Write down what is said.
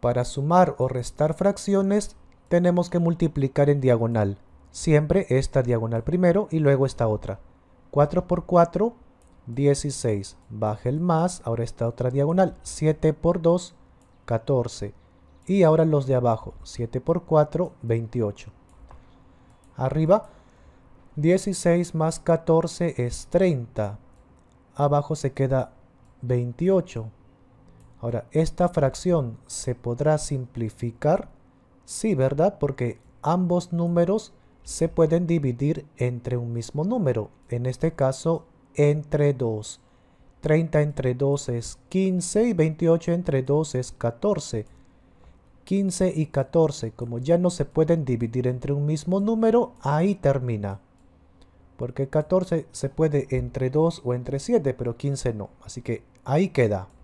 Para sumar o restar fracciones tenemos que multiplicar en diagonal. Siempre esta diagonal primero y luego esta otra. 4 por 4, 16. Baje el más, ahora esta otra diagonal. 7 por 2, 14. Y ahora los de abajo. 7 por 4, 28. Arriba, 16 más 14 es 30. Abajo se queda 28. Ahora, esta fracción se podrá simplificar, sí, ¿verdad? Porque ambos números se pueden dividir entre un mismo número, en este caso entre 2. 30 entre 2 es 15 y 28 entre 2 es 14. 15 y 14, como ya no se pueden dividir entre un mismo número, ahí termina. Porque 14 se puede entre 2 o entre 7, pero 15 no. Así que ahí queda.